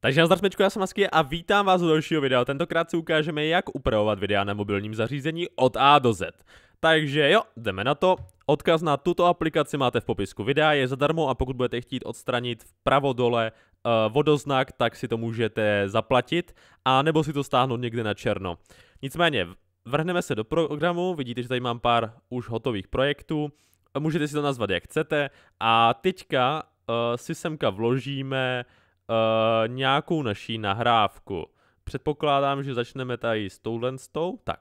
Takže nazdar smečku, já jsem Masky a vítám vás u dalšího videa. Tentokrát si ukážeme, jak upravovat videa na mobilním zařízení od A do Z. Takže jo, jdeme na to. Odkaz na tuto aplikaci máte v popisku videa, je zadarmo a pokud budete chtít odstranit vpravo dole uh, vodoznak, tak si to můžete zaplatit a nebo si to stáhnout někde na černo. Nicméně, vrhneme se do programu, vidíte, že tady mám pár už hotových projektů, můžete si to nazvat jak chcete a teďka uh, si semka vložíme uh, uh, nějakou naší nahrávku. Předpokládám, že začneme tady s touhle stou, tak.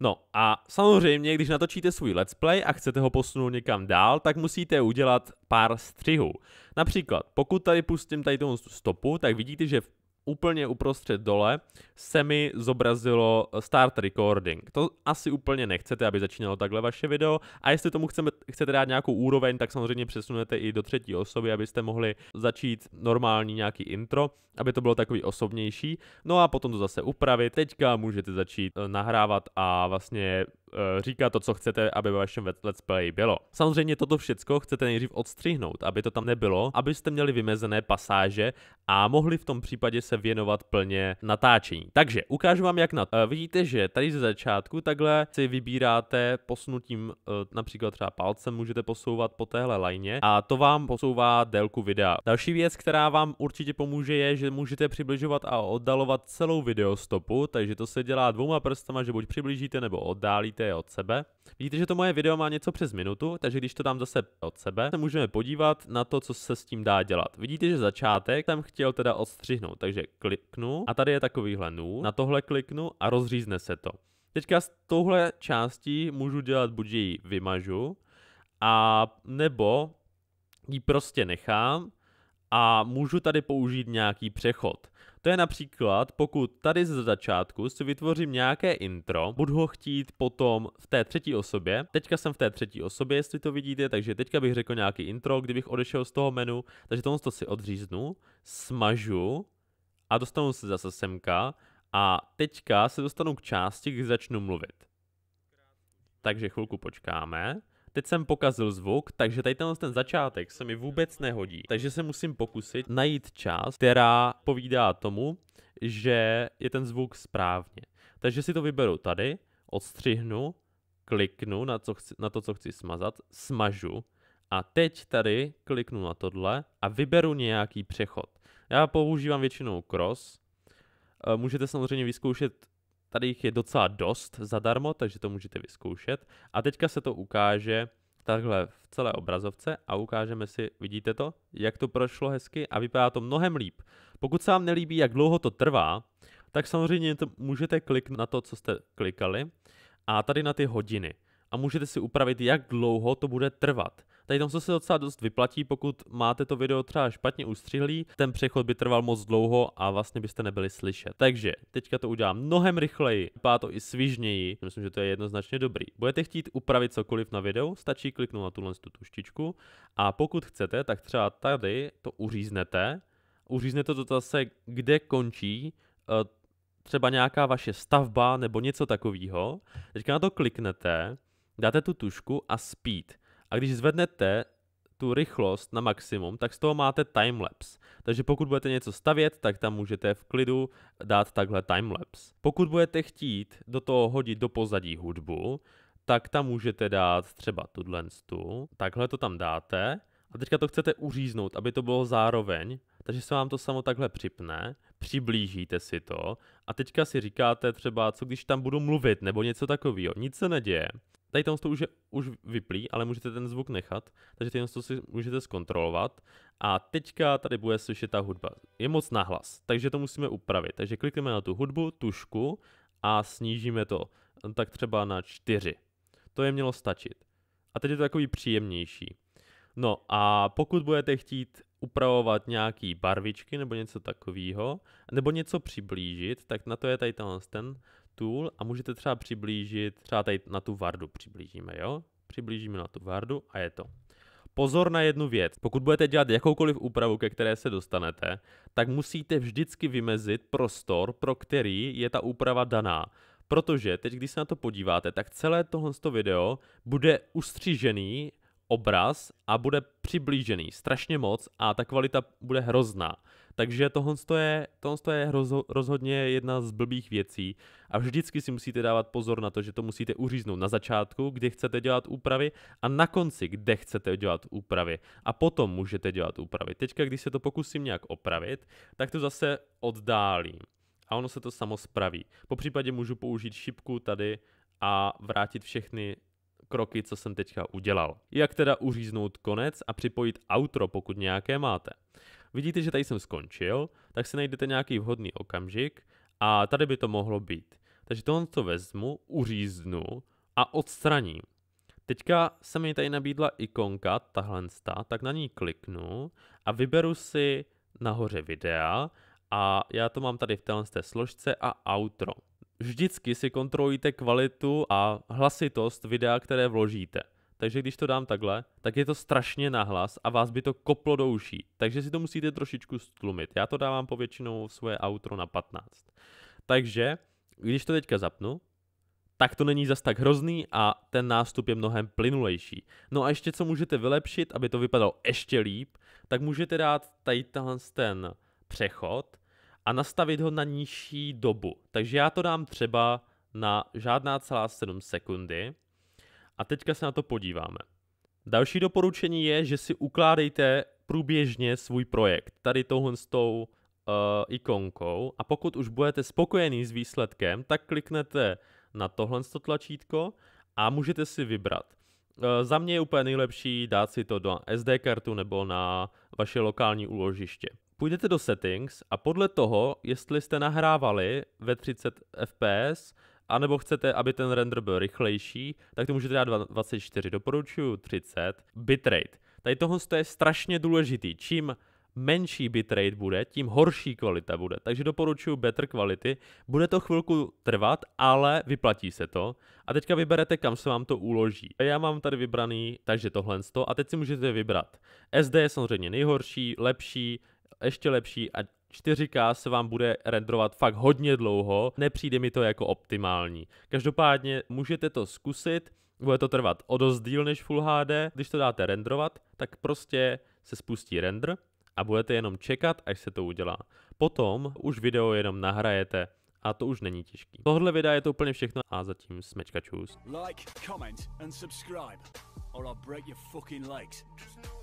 No a samozřejmě, když natočíte svůj let's play a chcete ho posunout někam dál, tak musíte udělat pár střihů. Například, pokud tady pustím tady tomu stopu, tak vidíte, že úplně uprostřed dole se mi zobrazilo start recording. To asi úplně nechcete, aby začínalo takhle vaše video. A jestli tomu chceme, chcete dát nějakou úroveň, tak samozřejmě přesunete i do třetí osoby, abyste mohli začít normální nějaký intro, aby to bylo takový osobnější. No a potom to zase upravit. Teďka můžete začít eh, nahrávat a vlastně Eh, říká to, co chcete, aby ve vašem let's play bylo. Samozřejmě toto všecko chcete nejdřív odstřihnout, aby to tam nebylo, abyste měli vymezené pasáže a mohli v tom případě se věnovat plně natáčení. Takže ukážu vám, jak na to. Eh, vidíte, že tady ze začátku takhle si vybíráte posunutím eh, například třeba palcem můžete posouvat po téhle lajně a to vám posouvá délku videa. Další věc, která vám určitě pomůže, je, že můžete přibližovat a oddalovat celou videostopu, takže to se dělá dvouma prstama, že buď přiblížíte nebo oddálíte dejte je od sebe. Vidíte, že to moje video má něco přes minutu, takže když to dám zase od sebe, se můžeme podívat na to, co se s tím dá dělat. Vidíte, že začátek jsem chtěl teda odstřihnout, takže kliknu a tady je takovýhle nů, na tohle kliknu a rozřízne se to. Teďka s touhle částí můžu dělat buď ji vymažu, a nebo ji prostě nechám a můžu tady použít nějaký přechod. To je například, pokud tady ze začátku si vytvořím nějaké intro, budu ho chtít potom v té třetí osobě. Teďka jsem v té třetí osobě, jestli to vidíte, takže teďka bych řekl nějaký intro, kdybych odešel z toho menu, takže tohle si odříznu, smažu a dostanu se zase semka a teďka se dostanu k části, kdy začnu mluvit. Takže chvilku počkáme. Teď jsem pokazil zvuk, takže tady tenhle ten začátek se mi vůbec nehodí. Takže se musím pokusit najít část, která povídá tomu, že je ten zvuk správně. Takže si to vyberu tady, odstřihnu, kliknu na, co chci, na to, co chci smazat, smažu a teď tady kliknu na tohle a vyberu nějaký přechod. Já používám většinou cross, eh, můžete samozřejmě vyzkoušet Tady jich je docela dost zadarmo, takže to můžete vyzkoušet. A teďka se to ukáže takhle v celé obrazovce a ukážeme si, vidíte to, jak to prošlo hezky a vypadá to mnohem líp. Pokud se vám nelíbí, jak dlouho to trvá, tak samozřejmě to můžete kliknout na to, co jste klikali a tady na ty hodiny. A můžete si upravit, jak dlouho to bude trvat. Tady tam se docela dost vyplatí, pokud máte to video třeba špatně ustřihlý, ten přechod by trval moc dlouho a vlastně byste nebyli slyšet. Takže teďka to udělám mnohem rychleji, vypadá to i svižněji, myslím, že to je jednoznačně dobrý. Budete chtít upravit cokoliv na videu, stačí kliknout na tuhle tu tuštičku a pokud chcete, tak třeba tady to uříznete, uříznete to zase, kde končí eh, třeba nějaká vaše stavba nebo něco takového. Teďka na to kliknete, dáte tu tušku a speed. A když zvednete tu rychlost na maximum, tak z toho máte timelapse. Takže pokud budete něco stavět, tak tam můžete v klidu dát takhle timelapse. Pokud budete chtít do toho hodit do pozadí hudbu, tak tam můžete dát třeba tuhle tu, takhle to tam dáte a teďka to chcete uříznout, aby to bylo zároveň takže se vám to samo takhle připne, přiblížíte si to a teďka si říkáte třeba, co když tam budu mluvit nebo něco takového, nic se neděje. Tady tam to už, je, už vyplí, ale můžete ten zvuk nechat, takže tady to si můžete zkontrolovat a teďka tady bude slyšet ta hudba. Je moc nahlas, takže to musíme upravit. Takže klikneme na tu hudbu, tušku a snížíme to hm, tak třeba na 4. To je mělo stačit. A teď je to takový příjemnější. No a pokud budete chtít upravovat nějaký barvičky nebo něco takového, nebo něco přiblížit, tak na to je tady tenhle ten tool a můžete třeba přiblížit, třeba tady na tu vardu přiblížíme, jo? Přiblížíme na tu vardu a je to. Pozor na jednu věc. Pokud budete dělat jakoukoliv úpravu, ke které se dostanete, tak musíte vždycky vymezit prostor, pro který je ta úprava daná. Protože teď, když se na to podíváte, tak celé tohle video bude ustřižený obraz a bude přiblížený strašně moc a ta kvalita bude hrozná. Takže tohle je, tohle je rozhodně jedna z blbých věcí a vždycky si musíte dávat pozor na to, že to musíte uříznout na začátku, kde chcete dělat úpravy a na konci, kde chcete dělat úpravy a potom můžete dělat úpravy. Teďka, když se to pokusím nějak opravit, tak to zase oddálím a ono se to samo spraví. Po případě můžu použít šipku tady a vrátit všechny kroky, co jsem teďka udělal. Jak teda uříznout konec a připojit outro, pokud nějaké máte. Vidíte, že tady jsem skončil, tak si najdete nějaký vhodný okamžik a tady by to mohlo být. Takže tohle to vezmu, uříznu a odstraním. Teďka se mi tady nabídla ikonka, tahle, tak na ní kliknu a vyberu si nahoře videa a já to mám tady v téhle složce a outro vždycky si kontrolujte kvalitu a hlasitost videa, které vložíte. Takže když to dám takhle, tak je to strašně nahlas a vás by to koplo do uší. Takže si to musíte trošičku stlumit. Já to dávám povětšinou svoje outro na 15. Takže, když to teďka zapnu, tak to není zas tak hrozný a ten nástup je mnohem plynulejší. No a ještě co můžete vylepšit, aby to vypadalo ještě líp, tak můžete dát tady ten přechod, a nastavit ho na nižší dobu. Takže já to dám třeba na žádná celá 7 sekundy. A teďka se na to podíváme. Další doporučení je, že si ukládejte průběžně svůj projekt tady touhle s tou uh, ikonkou a pokud už budete spokojený s výsledkem, tak kliknete na tohle tlačítko a můžete si vybrat. Uh, za mě je úplně nejlepší dát si to do SD kartu nebo na vaše lokální úložiště půjdete do settings a podle toho, jestli jste nahrávali ve 30 fps, anebo chcete, aby ten render byl rychlejší, tak to můžete dát 24, doporučuji 30. Bitrate. Tady tohle je strašně důležitý. Čím menší bitrate bude, tím horší kvalita bude. Takže doporučuji better kvality. Bude to chvilku trvat, ale vyplatí se to. A teďka vyberete, kam se vám to uloží. Já mám tady vybraný, takže tohle 100 a teď si můžete vybrat. SD je samozřejmě nejhorší, lepší, ještě lepší a 4K se vám bude renderovat fakt hodně dlouho, nepřijde mi to jako optimální. Každopádně můžete to zkusit, bude to trvat o dost díl než Full HD, když to dáte renderovat, tak prostě se spustí render a budete jenom čekat, až se to udělá. Potom už video jenom nahrajete a to už není těžký. Tohle videa je to úplně všechno a zatím smečka čus. Like, comment and subscribe or I'll break your fucking legs.